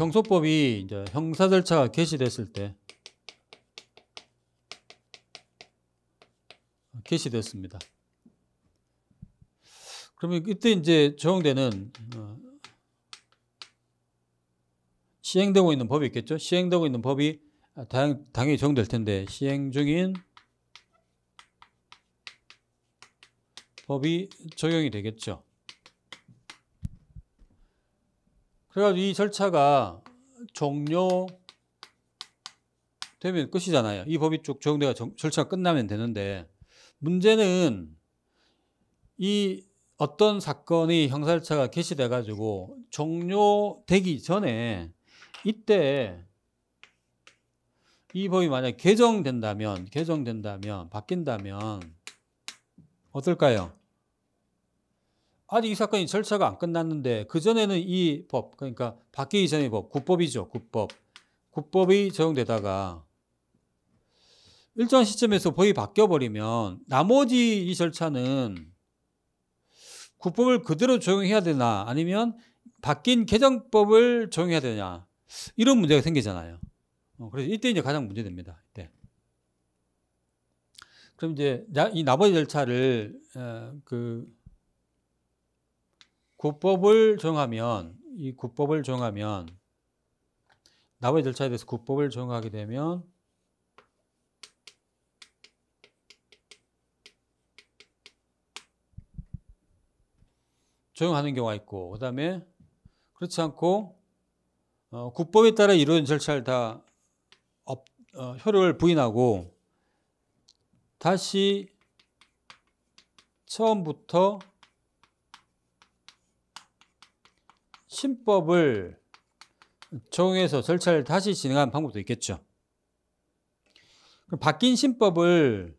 형소법이 이제 형사 절차가 개시됐을 때 개시됐습니다. 그러면 이때 이제 적용되는 어, 시행되고 있는 법이 있겠죠. 시행되고 있는 법이 당, 연히 적용될 텐데 시행 중인 법이 적용이 되겠죠. 그래가지고 이 절차가 종료되면 끝이잖아요. 이 법이 쭉 적용돼가 절차가 끝나면 되는데 문제는 이 어떤 사건이 형사 절차가 개시돼 가지고 종료되기 전에 이때 이 법이 만약 개정된다면 개정된다면 바뀐다면 어떨까요? 아직 이 사건이 절차가 안 끝났는데 그전에는 이 법, 그러니까 바뀌기전의 법, 국법이죠. 국법. 국법이 적용되다가 일정 시점에서 법이 바뀌어버리면 나머지 이 절차는 국법을 그대로 적용해야 되나 아니면 바뀐 개정법을 적용해야 되냐 이런 문제가 생기잖아요. 어, 그래서 이때 이제 가장 문제됩니다. 이때. 그럼 이제 이 나머지 절차를 어, 그 구법을 정하면 이 구법을 정하면 나머지 절차에 대해서 구법을 정하게 되면 적용하는 경우가 있고 그 다음에 그렇지 않고 어, 국법에 따라 이루어진 절차를 다 업, 어, 효력을 부인하고 다시 처음부터 신법을 적용해서 절차를 다시 진행하는 방법도 있겠죠. 바뀐 신법을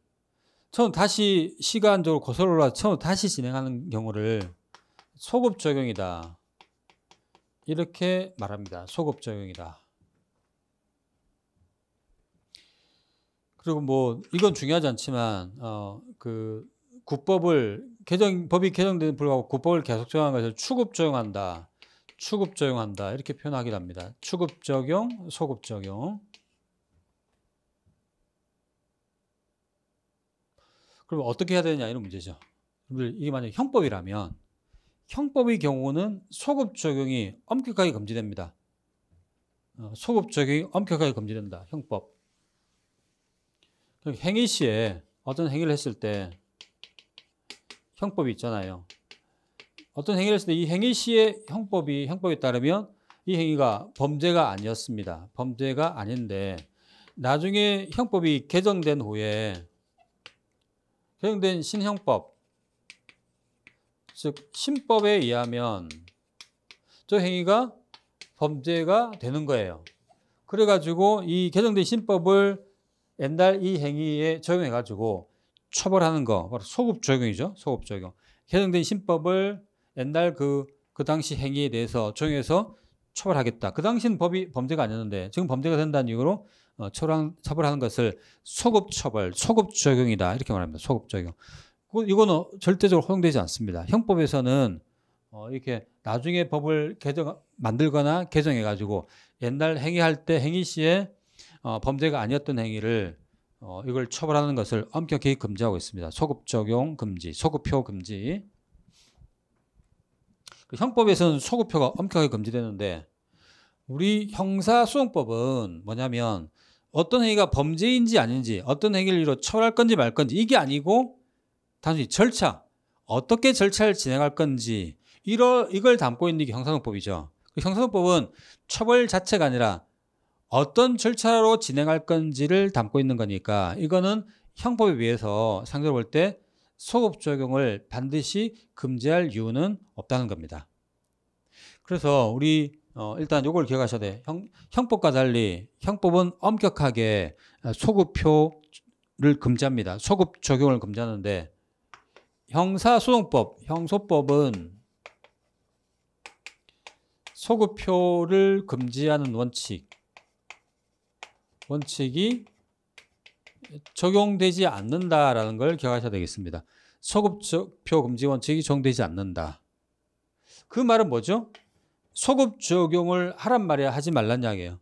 처음 다시 시간적으로 고소를 올라 처음 다시 진행하는 경우를 소급 적용이다. 이렇게 말합니다. 소급 적용이다. 그리고 뭐 이건 중요하지 않지만 어그 국법을 개정 법이 개정된 불구하고 그 국법을 계속 적용하는 것을 추급 적용한다. 추급 적용한다 이렇게 표현하기도 합니다. 추급 적용, 소급 적용. 그럼 어떻게 해야 되냐 이런 문제죠. 이게 만약 형법이라면 형법의 경우는 소급 적용이 엄격하게 금지됩니다. 어, 소급 적용이 엄격하게 금지된다. 형법. 행위 시에 어떤 행위를 했을 때 형법이 있잖아요. 어떤 행위를 했을 때 이 행위 시의 형법이 형법에 따르면 이 행위가 범죄가 아니었습니다. 범죄가 아닌데 나중에 형법이 개정된 후에 개정된 신형법 즉 신법에 의하면 저 행위가 범죄가 되는 거예요. 그래가지고 이 개정된 신법을 옛날 이 행위에 적용해가지고 처벌하는 거 바로 소급 적용이죠. 소급 적용. 개정된 신법을 옛날 그, 그 당시 행위에 대해서 용해서 처벌하겠다. 그 당시는 법이 범죄가 아니었는데 지금 범죄가 된다는 이유로 어, 처벌, 처벌하는 것을 소급 처벌, 소급 적용이다. 이렇게 말합니다. 소급 적용. 그, 이거는 절대적으로 허용되지 않습니다. 형법에서는 어, 이렇게 나중에 법을 개정, 만들거나 개정해가지고 옛날 행위할 때 행위 시에 어, 범죄가 아니었던 행위를 어, 이걸 처벌하는 것을 엄격히 금지하고 있습니다. 소급 적용 금지, 소급표 금지. 그 형법에서는 소급표가 엄격하게 금지되는데 우리 형사소송법은 뭐냐면 어떤 행위가 범죄인지 아닌지 어떤 행위로 처벌할 건지 말 건지 이게 아니고 단순히 절차 어떻게 절차를 진행할 건지 이러, 이걸 담고 있는 게 형사소송법이죠. 그 형사소송법은 처벌 자체가 아니라 어떤 절차로 진행할 건지를 담고 있는 거니까 이거는 형법에 비해서 상대로 볼 때 소급 적용을 반드시 금지할 이유는 없다는 겁니다. 그래서 우리 어, 일단 요걸 기억하셔야 돼. 형, 형법과 달리 형법은 엄격하게 어, 소급표를 금지합니다. 소급 적용을 금지하는데 형사소송법, 형소법은 소급표를 금지하는 원칙, 원칙이 적용되지 않는다라는 걸 기억하셔야 되겠습니다. 소급표 금지 원칙이 적용되지 않는다. 그 말은 뭐죠? 소급 적용을 하란 말이야 하지 말란 이야기예요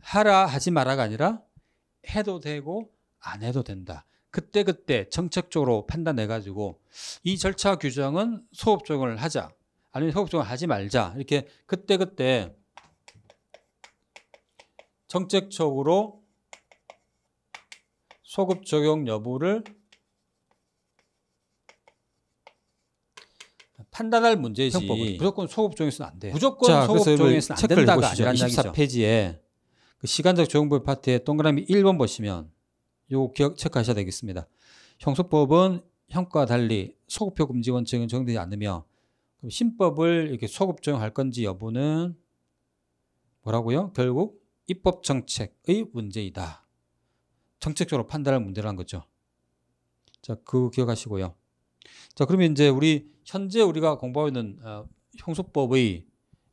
하라 하지 마라가 아니라 해도 되고 안 해도 된다. 그때그때 그때 정책적으로 판단해 가지고 이 절차 규정은 소급 적용을 하자. 아니면 소급 적용을 하지 말자. 이렇게 그때그때 그때 정책적으로 소급 적용 여부를 판단할 문제지. 형법은. 무조건 소급종에서는 안 돼. 무조건 소급종에서는 안 된다가 아니란 24페이지에 그 시간적 적용불 파트에 동그라미 1번 보시면 요 기억 체크하셔야 되겠습니다. 형소법은 형과 달리 소급표 금지 원칙은 적용되지 않으며 그럼 신법을 이렇게 소급 적용할 건지 여부는 뭐라고요? 결국 입법 정책의 문제이다. 정책적으로 판단할 문제라는 거죠. 자, 그 기억하시고요. 자, 그러면 이제 우리 현재 우리가 공부하고 있는 어, 형소법의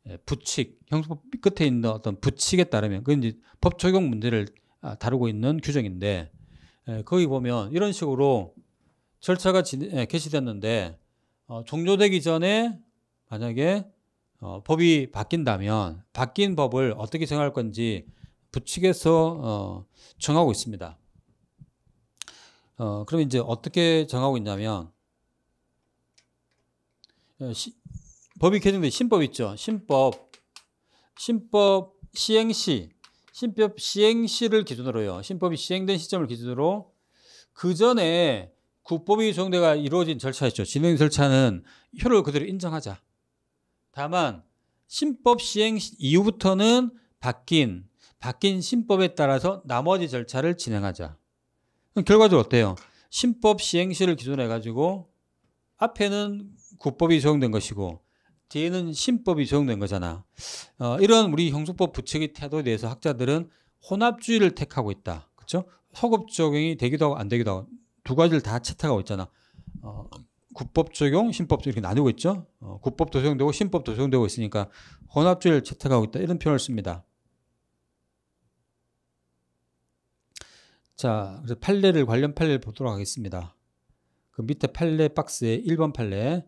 예, 부칙, 형소법 끝에 있는 어떤 부칙에 따르면 그 이제 법 적용 문제를 아, 다루고 있는 규정인데 에, 예, 거기 보면 이런 식으로 절차가 진, 에, 예, 개시됐는데 어, 종료되기 전에 만약에 어, 법이 바뀐다면 바뀐 법을 어떻게 정할 건지 부칙에서 어, 정하고 있습니다. 어, 그럼 이제 어떻게 정하고 있냐면 어, 시, 법이 개정된 신법 있죠. 신법, 신법 시행시, 신법 시행시를 기준으로요. 신법이 시행된 시점을 기준으로 그 전에 국법위 조정대가 이루어진 절차였죠. 진행 절차는 효를 그대로 인정하자. 다만 신법 시행 이후부터는 바뀐 바뀐 신법에 따라서 나머지 절차를 진행하자. 결과적으로 어때요? 신법 시행시를 기준해 으로 가지고 앞에는 구법이 적용된 것이고 뒤에는 신법이 적용된 거잖아. 어, 이런 우리 형수법 부칙의 태도에 대해서 학자들은 혼합주의를 택하고 있다. 그렇죠? 소급 적용이 되기도 하고 안 되기도 하고 두 가지를 다 채택하고 있잖아. 어, 구법 적용, 신법 적용 이렇게 나누고 있죠. 어, 구법도 적용되고 신법도 적용되고 있으니까 혼합주의를 채택하고 있다. 이런 표현을 씁니다. 자, 그래서 판례를 관련 판례를 보도록 하겠습니다. 그 밑에 판례 박스에 1번 판례,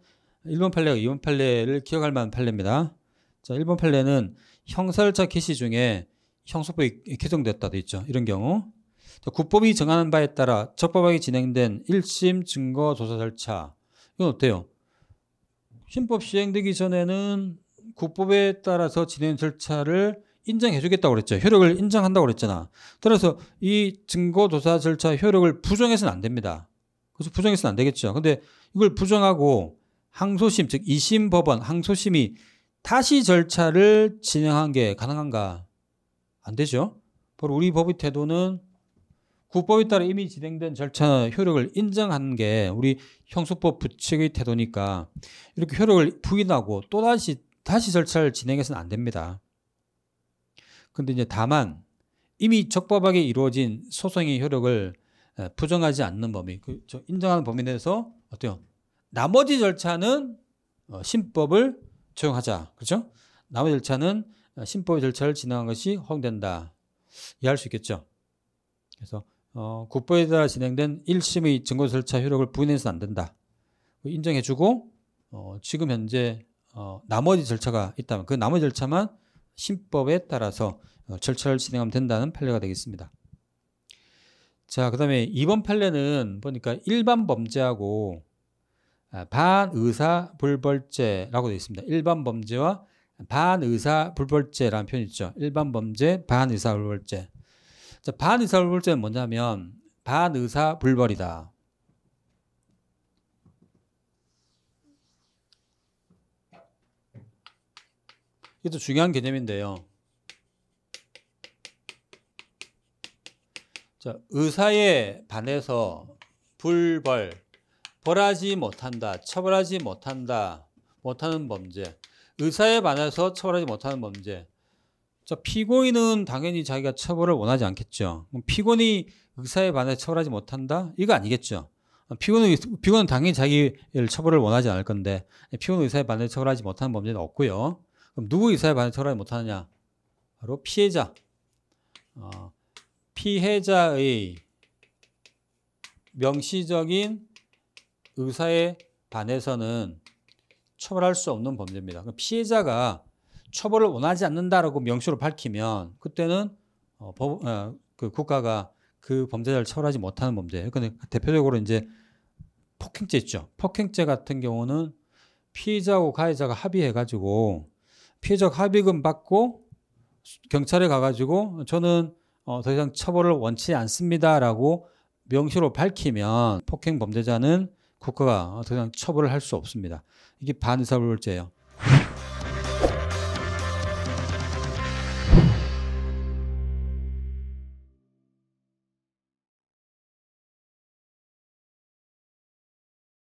1번 판례가 2번 판례를 기억할 만한 판례입니다. 자, 1번 판례는 형사절차 개시 중에 형소법이 규정됐다 돼 있죠. 이런 경우. 자, 국법이 정하는 바에 따라 적법하게 진행된 1심 증거 조사 절차. 이건 어때요? 신법 시행되기 전에는 국법에 따라서 진행 절차를 인정해주겠다고 그랬죠. 효력을 인정한다고 그랬잖아. 따라서 이 증거조사 절차 효력을 부정해서는 안 됩니다. 그래서 부정해서는 안 되겠죠. 근데 이걸 부정하고 항소심, 즉 2심 법원 항소심이 다시 절차를 진행한 게 가능한가? 안 되죠. 바로 우리 법의 태도는 국법에 따라 이미 진행된 절차 효력을 인정한게 우리 형수법 부칙의 태도니까 이렇게 효력을 부인하고 또다시 다시 절차를 진행해서는 안 됩니다. 근데 이제 다만 이미 적법하게 이루어진 소송의 효력을 예, 부정하지 않는 범위, 그 인정하는 범위 내에서 어때요? 나머지 절차는 어, 신법을 적용하자. 그렇죠? 나머지 절차는 어, 신법의 절차를 진행한 것이 허용된다. 이해할 수 있겠죠? 그래서 어, 국보에 따라 진행된 1심의 증거 절차 효력을 부인해서는 안 된다. 그 인정해주고 어, 지금 현재 어, 나머지 절차가 있다면 그 나머지 절차만 신법에 따라서 어, 절차를 진행하면 된다는 판례가 되겠습니다. 자, 그 다음에 이번 판례는 보니까 일반 범죄하고 아, 반의사 불벌죄라고 되어 있습니다. 일반 범죄와 반의사 불벌죄라는 표현이 있죠. 일반 범죄, 반의사 불벌죄. 자, 반의사 불벌죄는 뭐냐면 반의사 불벌이다. 이것도 중요한 개념인데요. 자, 의사에 반해서 불벌, 벌하지 못한다, 처벌하지 못한다, 못하는 범죄. 의사에 반해서 처벌하지 못하는 범죄. 자, 피고인은 당연히 자기가 처벌을 원하지 않겠죠. 피고인이 의사에 반해 서 처벌하지 못한다? 이거 아니겠죠. 피고는, 피고는 당연히 자기를 처벌을 원하지 않을 건데, 피고는 의사에 반해 서 처벌하지 못하는 범죄는 없고요. 그럼 누구 의사에 반해 서 처벌하지 못하느냐? 바로 피해자. 어, 피해자의 명시적인 의사에 반해서는 처벌할 수 없는 범죄입니다. 그러니까 피해자가 처벌을 원하지 않는다라고 명시로 밝히면 그때는 어, 법, 어, 그 국가가 그 범죄자를 처벌하지 못하는 범죄예요. 근데 대표적으로 이제 폭행죄 있죠. 폭행죄 같은 경우는 피해자하고 가해자가 합의해가지고 피해자 합의금 받고 경찰에 가가지고 저는 어, 더 이상 처벌을 원치 않습니다라고 명시로 밝히면 폭행 범죄자는 국가가 더 이상 처벌을 할 수 없습니다. 이게 반의사불제예요.